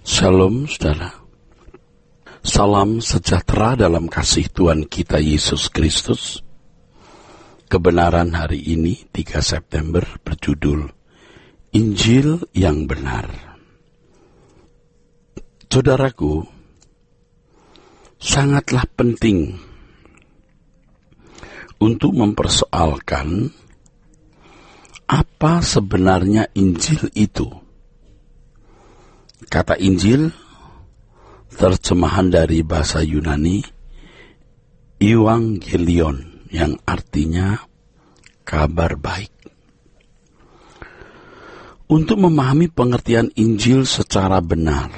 Shalom saudara. Salam sejahtera dalam kasih Tuhan kita Yesus Kristus. Kebenaran hari ini 3 September berjudul Injil yang benar. Saudaraku, sangatlah penting untuk mempersoalkan apa sebenarnya Injil itu Kata Injil terjemahan dari bahasa Yunani Evangelion yang artinya kabar baik. Untuk memahami pengertian Injil secara benar,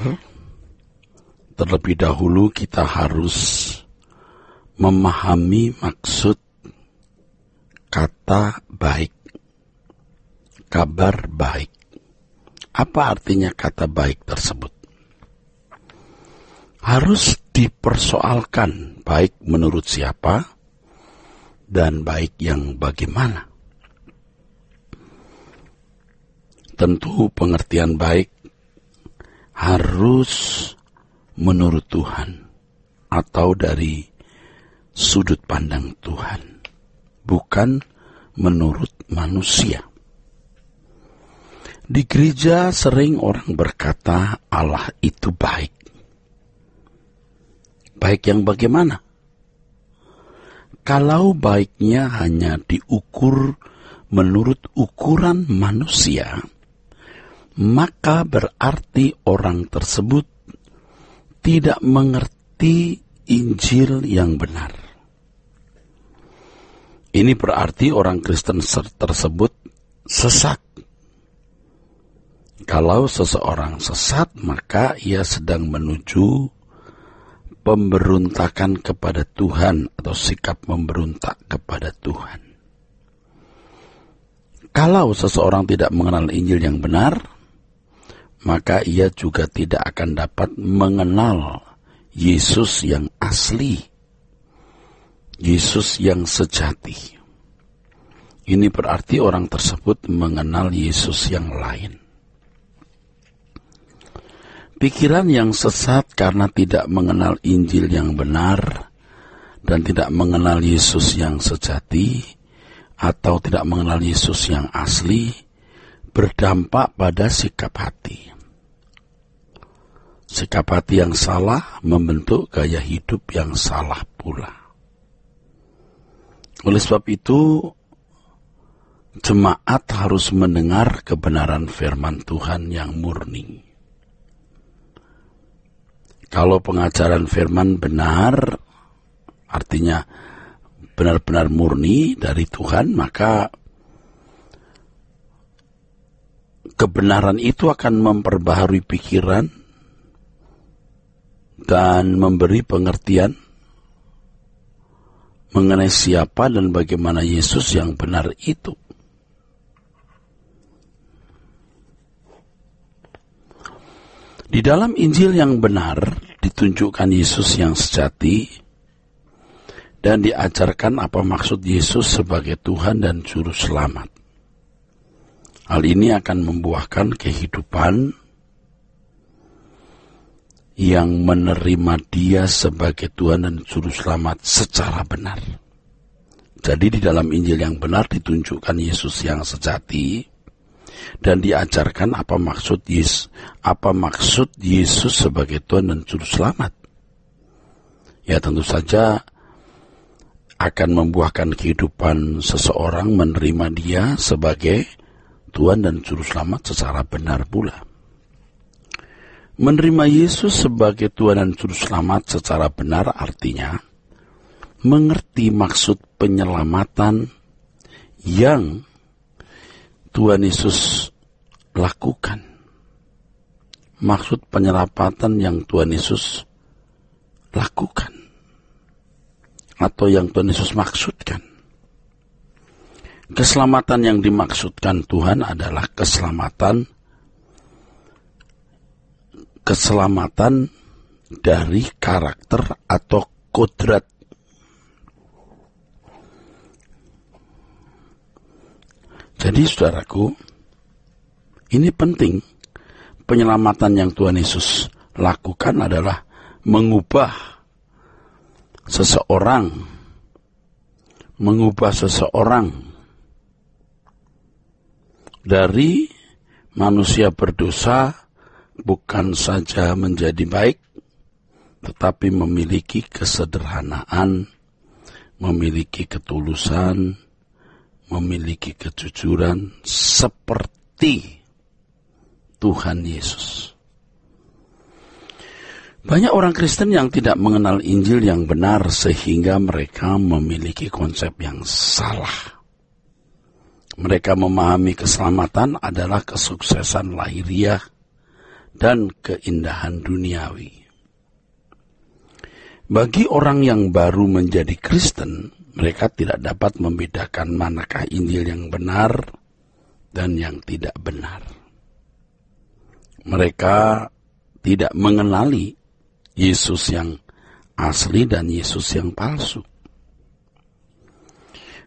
terlebih dahulu kita harus memahami maksud kata baik, kabar baik. Apa artinya kata baik tersebut? Harus dipersoalkan baik menurut siapa dan baik yang bagaimana. Tentu pengertian baik harus menurut Tuhan atau dari sudut pandang Tuhan, bukan menurut manusia. Di gereja sering orang berkata Allah itu baik. Baik yang bagaimana? Kalau baiknya hanya diukur menurut ukuran manusia, maka berarti orang tersebut tidak mengerti Injil yang benar. Ini berarti orang Kristen tersebut sesak kalau seseorang sesat, maka ia sedang menuju pemberontakan kepada Tuhan atau sikap memberontak kepada Tuhan. Kalau seseorang tidak mengenal Injil yang benar, maka ia juga tidak akan dapat mengenal Yesus yang asli, Yesus yang sejati. Ini berarti orang tersebut mengenal Yesus yang lain. Pikiran yang sesat karena tidak mengenal Injil yang benar dan tidak mengenal Yesus yang sejati atau tidak mengenal Yesus yang asli berdampak pada sikap hati. Sikap hati yang salah membentuk gaya hidup yang salah pula. Oleh sebab itu, jemaat harus mendengar kebenaran firman Tuhan yang murni kalau pengajaran firman benar, artinya benar-benar murni dari Tuhan, maka kebenaran itu akan memperbaharui pikiran dan memberi pengertian mengenai siapa dan bagaimana Yesus yang benar itu. Di dalam Injil yang benar ditunjukkan Yesus yang sejati dan diajarkan apa maksud Yesus sebagai Tuhan dan Juru Selamat. Hal ini akan membuahkan kehidupan yang menerima Dia sebagai Tuhan dan Juru Selamat secara benar. Jadi, di dalam Injil yang benar ditunjukkan Yesus yang sejati dan diajarkan apa maksud Yesus, apa maksud Yesus sebagai Tuhan dan Juru Selamat. Ya tentu saja akan membuahkan kehidupan seseorang menerima dia sebagai Tuhan dan Juru Selamat secara benar pula. Menerima Yesus sebagai Tuhan dan Juru Selamat secara benar artinya mengerti maksud penyelamatan yang Tuhan Yesus lakukan. Maksud penyerapatan yang Tuhan Yesus lakukan. Atau yang Tuhan Yesus maksudkan. Keselamatan yang dimaksudkan Tuhan adalah keselamatan keselamatan dari karakter atau kodrat Jadi saudaraku, ini penting. Penyelamatan yang Tuhan Yesus lakukan adalah mengubah seseorang, mengubah seseorang dari manusia berdosa bukan saja menjadi baik, tetapi memiliki kesederhanaan, memiliki ketulusan, memiliki kejujuran seperti Tuhan Yesus. Banyak orang Kristen yang tidak mengenal Injil yang benar sehingga mereka memiliki konsep yang salah. Mereka memahami keselamatan adalah kesuksesan lahiriah dan keindahan duniawi. Bagi orang yang baru menjadi Kristen, mereka tidak dapat membedakan manakah Injil yang benar dan yang tidak benar. Mereka tidak mengenali Yesus yang asli dan Yesus yang palsu.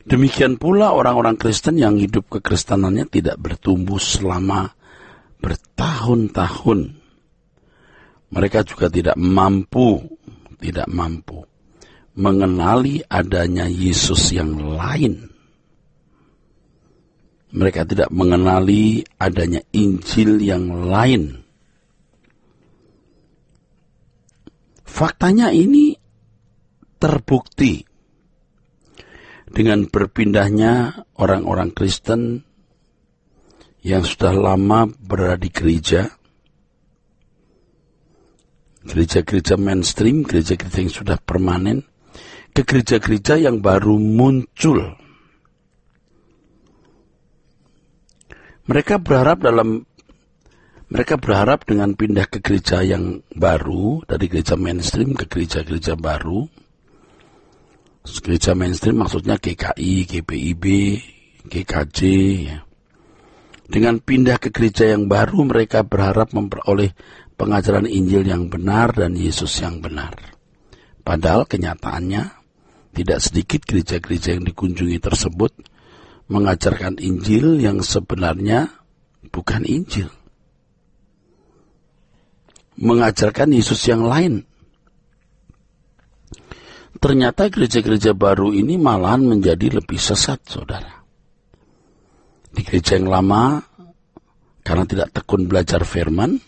Demikian pula orang-orang Kristen yang hidup kekristenannya tidak bertumbuh selama bertahun-tahun. Mereka juga tidak mampu tidak mampu mengenali adanya Yesus yang lain. Mereka tidak mengenali adanya Injil yang lain. Faktanya ini terbukti dengan berpindahnya orang-orang Kristen yang sudah lama berada di gereja gereja-gereja mainstream, gereja-gereja yang sudah permanen, ke gereja-gereja yang baru muncul. Mereka berharap dalam mereka berharap dengan pindah ke gereja yang baru dari gereja mainstream ke gereja-gereja baru. Gereja mainstream maksudnya GKI, GPIB, GKJ. Ya. Dengan pindah ke gereja yang baru, mereka berharap memperoleh pengajaran Injil yang benar dan Yesus yang benar. Padahal kenyataannya tidak sedikit gereja-gereja yang dikunjungi tersebut mengajarkan Injil yang sebenarnya bukan Injil. Mengajarkan Yesus yang lain. Ternyata gereja-gereja baru ini malahan menjadi lebih sesat, saudara di gereja yang lama karena tidak tekun belajar firman,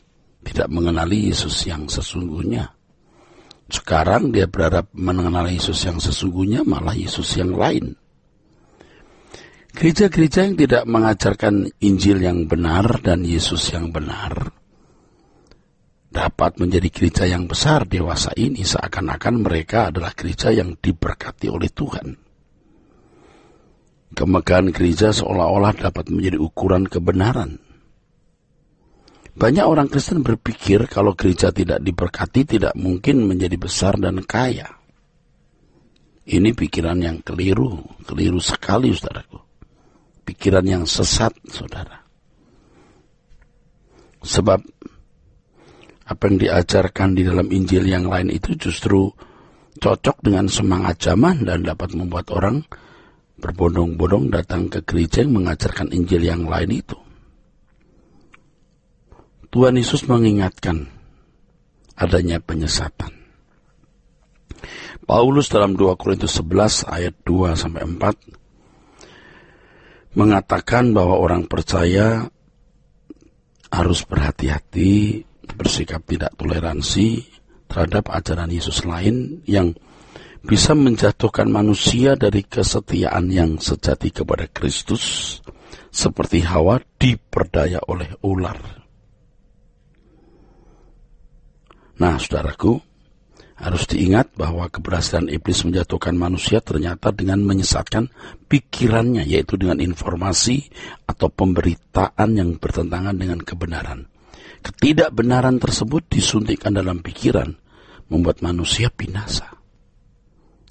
tidak mengenali Yesus yang sesungguhnya. Sekarang dia berharap mengenali Yesus yang sesungguhnya malah Yesus yang lain. Gereja-gereja yang tidak mengajarkan Injil yang benar dan Yesus yang benar dapat menjadi gereja yang besar dewasa ini seakan-akan mereka adalah gereja yang diberkati oleh Tuhan. Kemegahan gereja seolah-olah dapat menjadi ukuran kebenaran banyak orang Kristen berpikir kalau gereja tidak diberkati tidak mungkin menjadi besar dan kaya. Ini pikiran yang keliru, keliru sekali saudaraku. Pikiran yang sesat, saudara. Sebab apa yang diajarkan di dalam Injil yang lain itu justru cocok dengan semangat zaman dan dapat membuat orang berbondong-bondong datang ke gereja yang mengajarkan Injil yang lain itu. Tuhan Yesus mengingatkan adanya penyesatan. Paulus dalam 2 Korintus 11 ayat 2 sampai 4 mengatakan bahwa orang percaya harus berhati-hati, bersikap tidak toleransi terhadap ajaran Yesus lain yang bisa menjatuhkan manusia dari kesetiaan yang sejati kepada Kristus seperti Hawa diperdaya oleh ular Nah, saudaraku, harus diingat bahwa keberhasilan iblis menjatuhkan manusia ternyata dengan menyesatkan pikirannya, yaitu dengan informasi atau pemberitaan yang bertentangan dengan kebenaran. Ketidakbenaran tersebut disuntikkan dalam pikiran, membuat manusia binasa.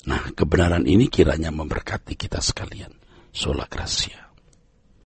Nah, kebenaran ini kiranya memberkati kita sekalian. Sola Gracia.